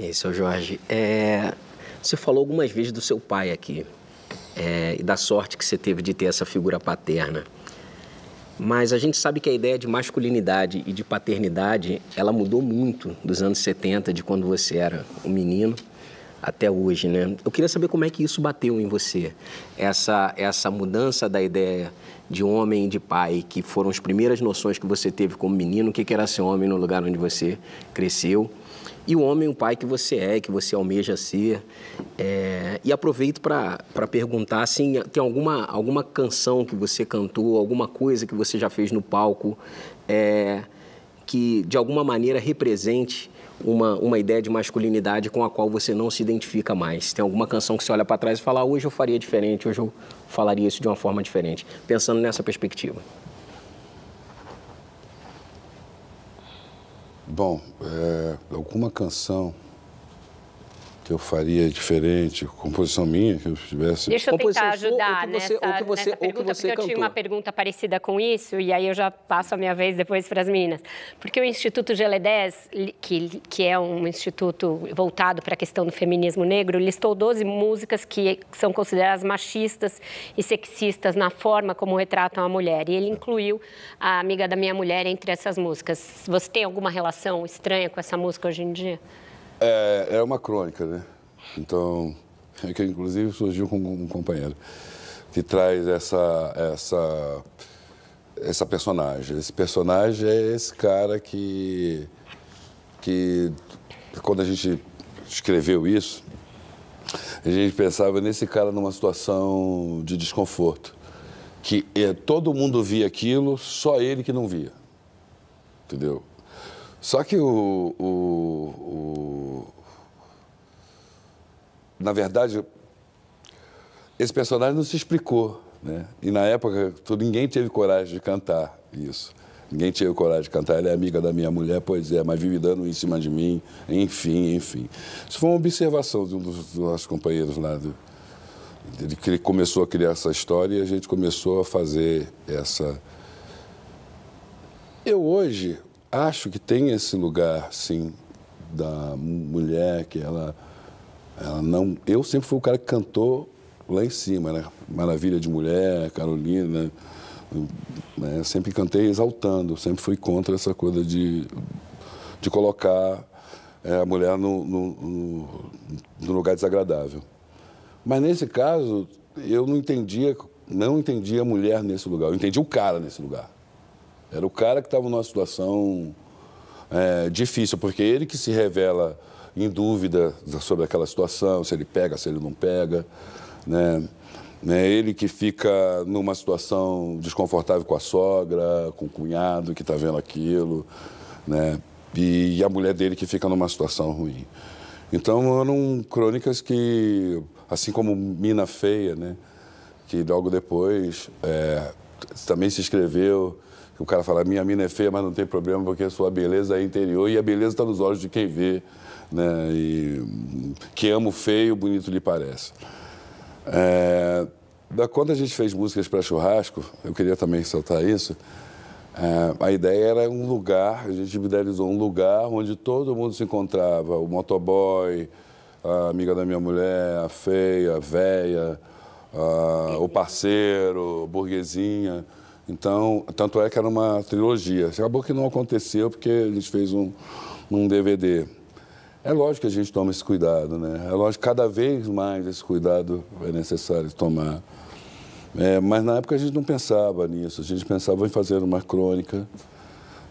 E é seu Jorge, é, você falou algumas vezes do seu pai aqui é, e da sorte que você teve de ter essa figura paterna. Mas a gente sabe que a ideia de masculinidade e de paternidade, ela mudou muito dos anos 70, de quando você era um menino, até hoje, né? Eu queria saber como é que isso bateu em você, essa essa mudança da ideia de homem e de pai, que foram as primeiras noções que você teve como menino, o que era ser homem no lugar onde você cresceu, e o homem, o pai que você é, que você almeja ser. É... e aproveito para perguntar se assim, tem alguma, alguma canção que você cantou, alguma coisa que você já fez no palco, é... que de alguma maneira represente uma, uma ideia de masculinidade com a qual você não se identifica mais. Tem alguma canção que você olha para trás e fala, ah, hoje eu faria diferente, hoje eu falaria isso de uma forma diferente, pensando nessa perspectiva. Bom, é, alguma canção que eu faria diferente, composição minha, que eu tivesse... Deixa eu tentar ajudar sua, você, nessa, você, nessa pergunta, porque cantou. eu tinha uma pergunta parecida com isso, e aí eu já passo a minha vez depois para as meninas. Porque o Instituto Geledés, que, que é um instituto voltado para a questão do feminismo negro, listou 12 músicas que são consideradas machistas e sexistas na forma como retratam a mulher. E ele incluiu a Amiga da Minha Mulher entre essas músicas. Você tem alguma relação estranha com essa música hoje em dia? É, é uma crônica, né? Então, é que inclusive surgiu com um companheiro que traz essa, essa, essa personagem. Esse personagem é esse cara que, que quando a gente escreveu isso, a gente pensava nesse cara numa situação de desconforto, que é, todo mundo via aquilo, só ele que não via, entendeu? Só que o na verdade, esse personagem não se explicou. Né? E na época, ninguém teve coragem de cantar isso. Ninguém teve coragem de cantar. Ela é amiga da minha mulher, pois é, mas vive dando em cima de mim, enfim, enfim. Isso foi uma observação de um dos, nossos companheiros lá. Do, ele, ele começou a criar essa história e a gente começou a fazer essa. Eu hoje acho que tem esse lugar, sim, da mulher que ela ela não, eu sempre fui o cara que cantou lá em cima, né? Maravilha de Mulher, Carolina. Né? Sempre cantei exaltando, sempre fui contra essa coisa de, de colocar é, a mulher no, no, no, lugar desagradável. Mas nesse caso, eu não entendia, não entendia a mulher nesse lugar, eu entendi o cara nesse lugar. Era o cara que estava numa situação é, difícil, porque ele que se revela em dúvida sobre aquela situação, se ele pega, se ele não pega, né? É Ele que fica numa situação desconfortável com a sogra, com o cunhado que está vendo aquilo, né? E a mulher dele que fica numa situação ruim. Então eram crônicas que, assim como Mina Feia, né? Que logo depois é, também se inscreveu. O cara fala, minha mina é feia, mas não tem problema, porque a sua beleza é interior e a beleza está nos olhos de quem vê. Né? E que ama o feio, bonito lhe parece. É, quando a gente fez músicas para churrasco, eu queria também ressaltar isso, é, a ideia era um lugar, a gente idealizou um lugar onde todo mundo se encontrava, o motoboy, a amiga da minha mulher, a feia, a véia, ah, o Parceiro, Burguesinha. Então, tanto é que era uma trilogia. Acabou que não aconteceu porque a gente fez um, um DVD. É lógico que a gente toma esse cuidado, né? É lógico que cada vez mais esse cuidado é necessário tomar. É, mas na época a gente não pensava nisso, a gente pensava em fazer uma crônica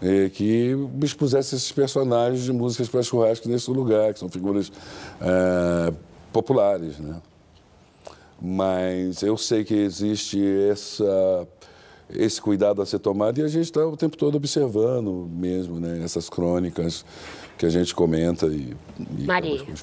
é, que expusesse esses personagens de músicas para churrasco nesse lugar, que são figuras é, populares, né? Mas eu sei que existe essa, esse cuidado a ser tomado e a gente está o tempo todo observando mesmo né, essas crônicas que a gente comenta. E, e Maria.